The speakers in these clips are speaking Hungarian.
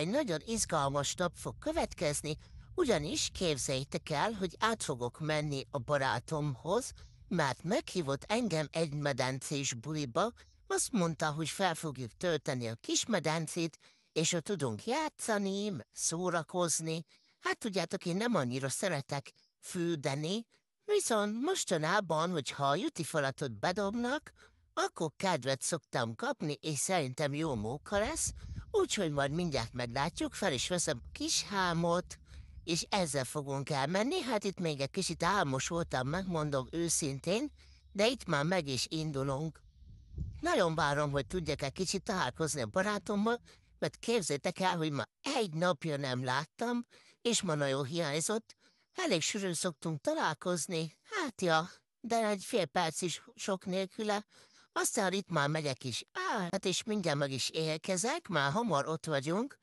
egy nagyon izgalmas nap fog következni, ugyanis képzeljétek el, hogy át fogok menni a barátomhoz, mert meghívott engem egy medencés buliba, azt mondta, hogy fel fogjuk tölteni a kis medencét, és ott tudunk játszani, szórakozni. Hát tudjátok, én nem annyira szeretek fürdeni, viszont mostanában, hogyha a falatot bedobnak, akkor kedvet szoktam kapni, és szerintem jó móka lesz, Úgyhogy majd mindjárt meglátjuk, fel is veszem a kis hámot, és ezzel fogunk elmenni. Hát itt még egy kicsit álmos voltam, megmondom őszintén, de itt már meg is indulunk. Nagyon várom, hogy tudjak egy kicsit találkozni a barátommal, mert képzétek el, hogy ma egy napja nem láttam, és ma nagyon hiányzott. Elég sűrűn szoktunk találkozni, hát ja, de egy fél perc is sok nélküle, aztán itt már megyek is. Á, hát és mindjárt meg is érkezek, már hamar ott vagyunk.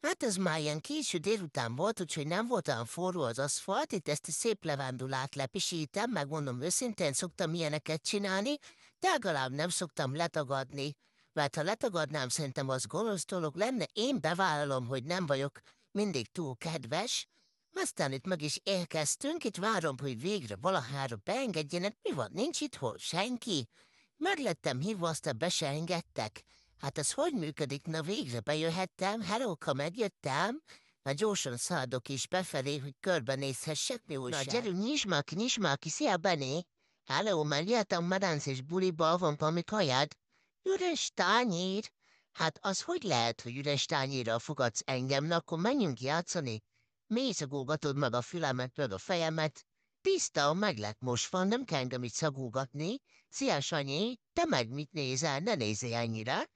Hát ez már ilyen késő délután volt, úgyhogy nem volt olyan forró az aszfalt, itt ezt a szép levándulát lepisítem, megmondom őszintén, szoktam ilyeneket csinálni, de legalább nem szoktam letagadni. Mert ha letagadnám, szerintem az gonosz dolog lenne, én bevállalom, hogy nem vagyok mindig túl kedves. Aztán itt meg is érkeztünk, itt várom, hogy végre valahára beengedjenek, hát mi van, nincs itthon senki. Meg lettem hívva, aztán be se engedtek. Hát ez hogy működik? Na végre bejöhettem, Heróka megjöttem. Már gyorsan szaladok is befelé, hogy körbenézhessek, mi újság. Na gyerünk, nyisd már ki, nyisd már ki, szia Benny! Hello, már jöttem és buliba, van valami kajad? Üres tányér! Hát az hogy lehet, hogy üres tányérra fogadsz engem? Na akkor menjünk játszani. Mészagolgatod meg a fülemet, meg a fejemet, Pista, meg lett van, nem kell de mit szagúgatni. Szia, Sanyi, te meg mit nézel, ne nézzél ennyire.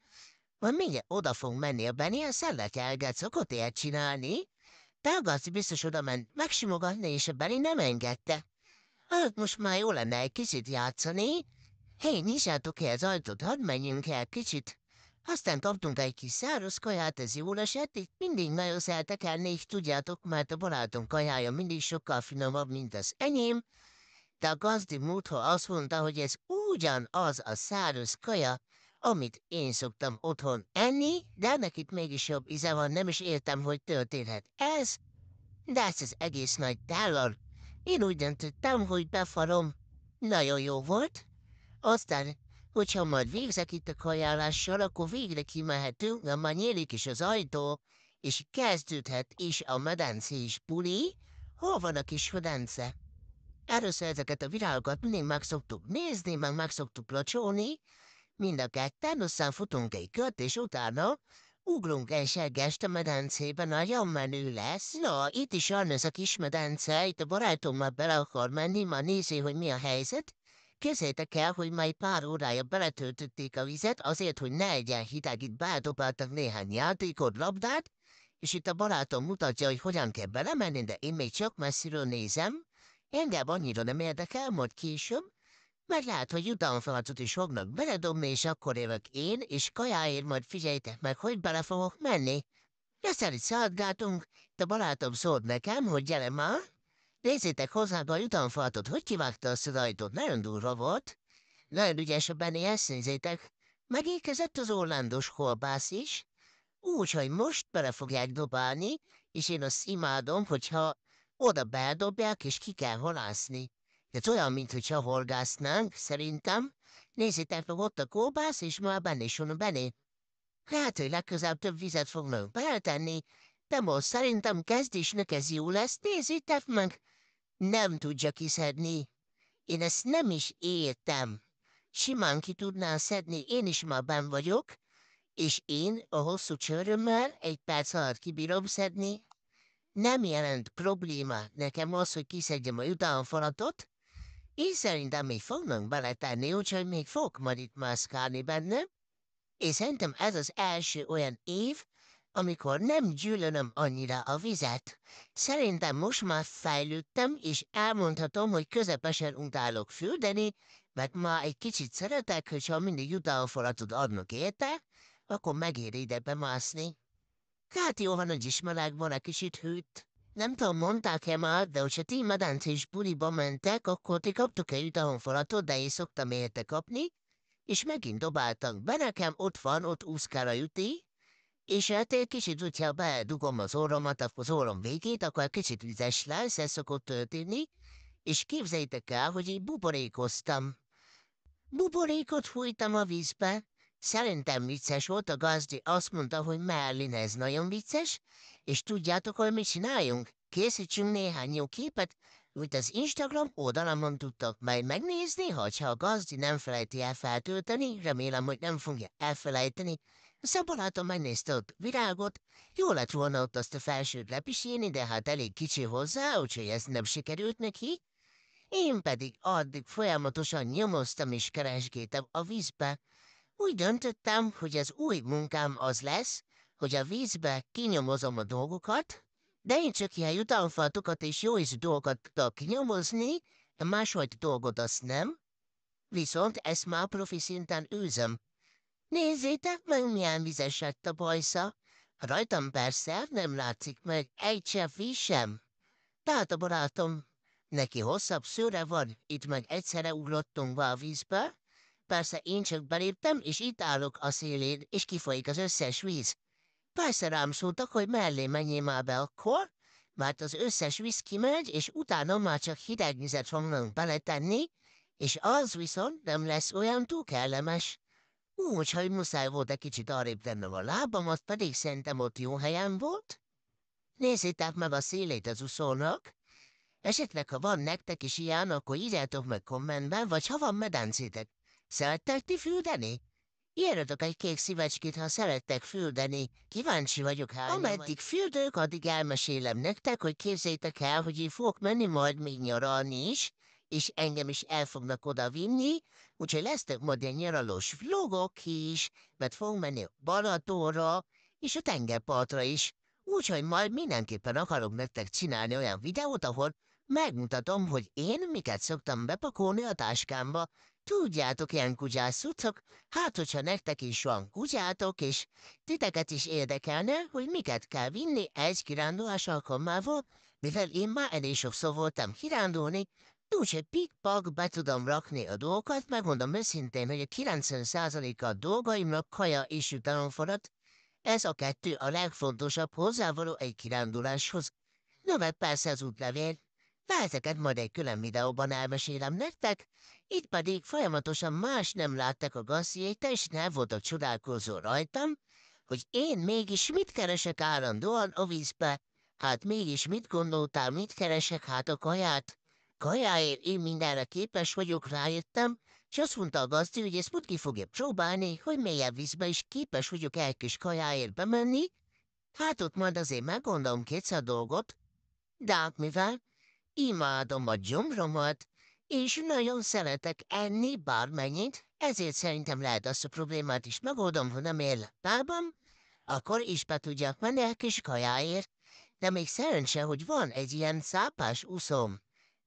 Majd mindjárt oda fogunk menni a Benny, a szelletelget szokott ilyet csinálni. Te a Gaci biztos oda ment megsimogatni, és a Benny nem engedte. Hát most már jó lenne egy kicsit játszani. Hé, hey, nyissátok ki az ajtót, hadd menjünk el kicsit. Aztán kaptunk egy kis száraz kaját, ez jól esett, itt mindig nagyon szeretek elni, és tudjátok, mert a barátom kajája mindig sokkal finomabb, mint az enyém, de a gazdi múltkor azt mondta, hogy ez ugyanaz a száraz kaja, amit én szoktam otthon enni, de ennek itt mégis jobb íze van, nem is értem, hogy történhet ez, de ez az egész nagy tállal. Én úgy döntöttem, hogy befarom. Nagyon jó volt. Aztán hogyha majd végzek itt a kajálással, akkor végre kimehetünk, mert már nyílik is az ajtó, és kezdődhet is a is puli, Hol van a kis medence? Először ezeket a virágokat mindig meg szoktuk nézni, meg meg szoktuk lacsolni, mind a ketten, aztán futunk egy kört, és utána ugrunk egy segest a medencébe, nagyon menő lesz. Na, itt is van ez a kis medence, itt a már bele akar menni, már nézi, hogy mi a helyzet. Képzeljétek el, hogy már pár órája beletöltötték a vizet azért, hogy ne egyen hideg, itt beldobáltak néhány játékot, labdát, és itt a barátom mutatja, hogy hogyan kell belemenni, de én még csak messziről nézem. Engem annyira nem érdekel, majd később, mert lehet, hogy utamfalcot is fognak beledobni, és akkor évek én, és kajáért majd figyeljétek meg, hogy bele fogok menni. Leszel itt szaladgáltunk, de barátom szólt nekem, hogy gyere már, Nézzétek hozzá a jutalomfalatot, hogy kivágta azt az ajtót, nagyon durva volt. Nagyon ügyes a Benny, ezt nézzétek. Megékezett az orlandos kolbász is, úgyhogy most bele fogják dobálni, és én azt imádom, hogyha oda beldobják, és ki kell halászni. Ez olyan, mintha horgásznánk, szerintem. Nézzétek meg ott a kolbász, és már benne is van a Benny. Lehet, hogy legközelebb több vizet fognak beletenni, de most szerintem kezdésnek ez jó lesz, nézzétek meg! nem tudja kiszedni. Én ezt nem is értem. Simán ki tudnám szedni, én is már ben vagyok, és én a hosszú csörömmel egy perc alatt kibírom szedni. Nem jelent probléma, nekem az, hogy kiszedjem a jutalomfalatot, én szerintem még fognak beletenni, úgyhogy még fog majd itt mászkálni bennem. És szerintem ez az első olyan év, amikor nem gyűlölöm annyira a vizet. Szerintem most már fejlődtem, és elmondhatom, hogy közepesen utálok fürdeni, mert már egy kicsit szeretek, hogyha mindig jutalomfalatot adnak érte, akkor megér ide bemászni. Hát jó, ha nagy ismerek, van egy kicsit hűt. Nem tudom, mondták-e már, de hogyha ti medence buliba mentek, akkor ti kaptok-e jutalomfalatot, de én szoktam érte kapni, és megint dobáltak be nekem, ott van, ott úszkára juti, és hát egy kicsit, hogyha bedugom az orromat, akkor az orrom végét, akkor kicsit vizes lesz, ez szokott történni. És képzeljétek el, hogy így buborékoztam. Buborékot fújtam a vízbe. Szerintem vicces volt, a gazdi azt mondta, hogy Merlin ez nagyon vicces, és tudjátok, hogy mit csináljunk? Készítsünk néhány jó képet, amit az Instagram oldalamon tudtak majd megnézni, ha a gazdi nem felejti el feltölteni, remélem, hogy nem fogja elfelejteni, Szabolátom szóval megnézte virágot, jó lett volna ott azt a felsőt lepisíni, de hát elég kicsi hozzá, úgyhogy ez nem sikerült neki. Én pedig addig folyamatosan nyomoztam és keresgétem a vízbe. Úgy döntöttem, hogy az új munkám az lesz, hogy a vízbe kinyomozom a dolgokat, de én csak ilyen jutalmfaltokat és jó is dolgokat tudok de máshogy dolgot azt nem. Viszont ezt már profi szinten űzöm. Nézzétek meg, milyen vizes lett a bajsza. Rajtam persze nem látszik meg egy se víz sem. Tehát a barátom, neki hosszabb szőre van, itt meg egyszerre ugrottunk be a vízbe. Persze én csak beléptem, és itt állok a szélén, és kifolyik az összes víz. Persze rám szóltak, hogy mellé menjél már be akkor, mert az összes víz kimegy, és utána már csak hideg vizet fognak beletenni, és az viszont nem lesz olyan túl kellemes. Úgyhogy muszáj volt egy kicsit arrébb tennem a lábam, az pedig szerintem ott jó helyen volt. Nézzétek meg a szélét az uszónak. Esetleg, ha van nektek is ilyen, akkor írjátok meg kommentben, vagy ha van medencétek. Szerettek ti füldeni? Írjatok egy kék szívecskét, ha szerettek füldeni. Kíváncsi vagyok hány. Ameddig vagy. füldök, addig elmesélem nektek, hogy képzétek el, hogy én fogok menni majd még nyaralni is, és engem is el fognak oda vinni, Úgyhogy lesznek majd ilyen nyaralós vlogok is, mert fogunk menni Balatóra és a tengerpartra is. Úgyhogy majd mindenképpen akarok nektek csinálni olyan videót, ahol megmutatom, hogy én miket szoktam bepakolni a táskámba. Tudjátok, ilyen kutyás szucok, hát hogyha nektek is van kutyátok, és titeket is érdekelne, hogy miket kell vinni egy kirándulás alkalmával, mivel én már elég sokszor voltam kirándulni, Úgyhogy pikpak be tudom rakni a dolgokat, megmondom őszintén, hogy a 90%-a a dolgaimnak kaja és jutalomforrat, ez a kettő a legfontosabb hozzávaló egy kiránduláshoz. No, mert persze az útlevél. De ezeket majd egy külön videóban elmesélem nektek, itt pedig folyamatosan más nem láttak a gazdjéte, és nem voltak csodálkozó rajtam, hogy én mégis mit keresek állandóan a vízbe. Hát mégis mit gondoltál, mit keresek hát a kaját? kajáért én mindenre képes vagyok, rájöttem, és azt mondta a gazdi, hogy ezt mutki fogja próbálni, hogy mélyebb vízbe is képes vagyok egy kis kajáért bemenni, hát ott majd azért meggondolom kétszer dolgot, de hát mivel imádom a gyomromat, és nagyon szeretek enni bármennyit, ezért szerintem lehet azt a problémát is megoldom, ha nem érlek lábam, akkor is be tudjak menni egy kis kajáért, de még szerencse, hogy van egy ilyen szápás úszom.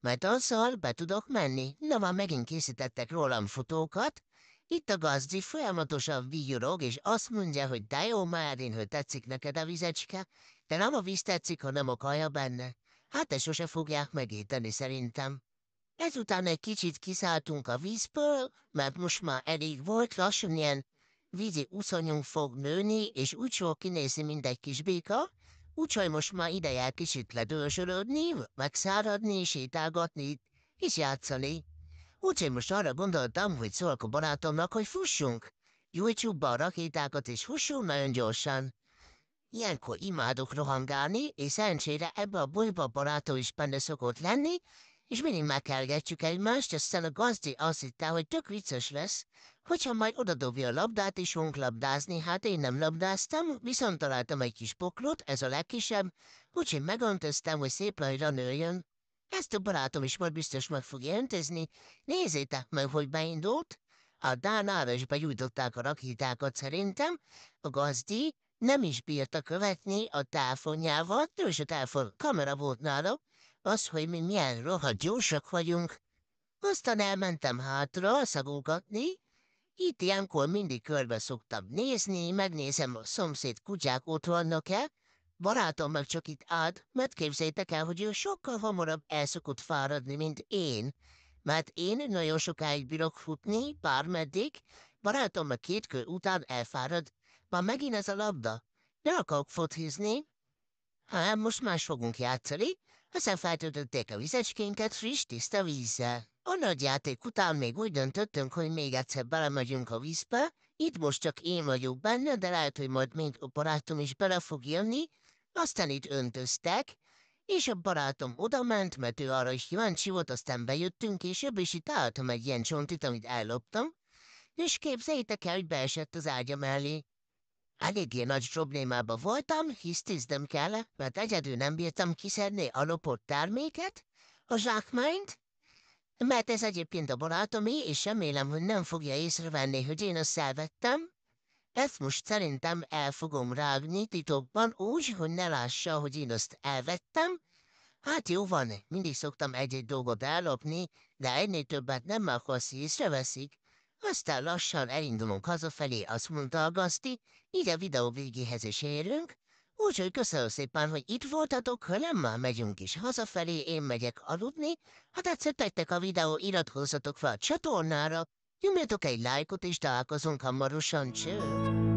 Mert azzal be tudok menni. Na már megint készítettek rólam fotókat. Itt a gazdi folyamatosan vigyorog, és azt mondja, hogy de jó már, én, hogy tetszik neked a vizecske, de nem a víz tetszik, hanem a kaja benne. Hát ezt sose fogják megéteni szerintem. Ezután egy kicsit kiszálltunk a vízből, mert most már elég volt, lassan ilyen vízi uszonyunk fog nőni, és úgy fog kinézni, mint egy kis béka, úgyhogy most már ideje kicsit ledősölődni, megszáradni, sétálgatni, és játszani. Úgyhogy most arra gondoltam, hogy szólok a barátomnak, hogy fussunk. Gyújtsuk be a rakétákat és fussunk nagyon gyorsan. Ilyenkor imádok rohangálni, és szerencsére ebbe a bolyba barátom is benne szokott lenni, és mindig megkergetjük egymást, aztán a gazdi azt hitte, hogy tök vicces lesz, hogyha majd odadobja a labdát és fogunk labdázni, hát én nem labdáztam, viszont találtam egy kis poklot, ez a legkisebb, úgyhogy megöntöztem, hogy szép lajra nőjön. Ezt a barátom is majd biztos meg fogja öntözni, nézzétek meg, hogy beindult. A Dán is begyújtották a rakétákat szerintem, a gazdi nem is bírta követni a ő is a telefon kamera volt nála, az, hogy mi milyen rohadt gyorsak vagyunk. Aztán elmentem hátra alszagogatni. Itt ilyenkor mindig körbe szoktam nézni, megnézem a szomszéd kutyák ott vannak-e. Barátom meg csak itt át, mert képzeljétek el, hogy ő sokkal hamarabb el szokott fáradni, mint én. Mert én nagyon sokáig bírok futni, bármeddig, barátom meg két kör után elfárad. Már megint ez a labda. ne akarok fotizni. Hát, most más fogunk játszani. Aztán feltöltötték a vizecskénket friss, tiszta vízzel. A nagy játék után még úgy döntöttünk, hogy még egyszer belemegyünk a vízbe. Itt most csak én vagyok benne, de lehet, hogy majd még a barátom is bele fog jönni. Aztán itt öntöztek, és a barátom odament, mert ő arra is kíváncsi volt, aztán bejöttünk, és jobb is itt álltam egy ilyen csontit, amit elloptam. És képzeljétek el, hogy beesett az ágya mellé. Eléggé nagy problémába voltam, tisztem kell, mert egyedül nem bírtam kiszedni a lopott terméket, a zsákmányt, mert ez egyébként a barátomé, és remélem, hogy nem fogja észrevenni, hogy én azt elvettem. Ezt most szerintem el fogom rágni titokban úgy, hogy ne lássa, hogy én azt elvettem. Hát jó van, mindig szoktam egy-egy dolgot ellopni, de ennél többet nem akarsz észreveszik, aztán lassan elindulunk hazafelé, azt mondta a gazdi, így a videó végéhez is érünk, úgyhogy köszönöm szépen, hogy itt voltatok, ha nem már megyünk is hazafelé, én megyek aludni, ha tetszett nektek a videó, iratkozzatok fel a csatornára, nyomjatok egy lájkot és találkozunk hamarosan, cső!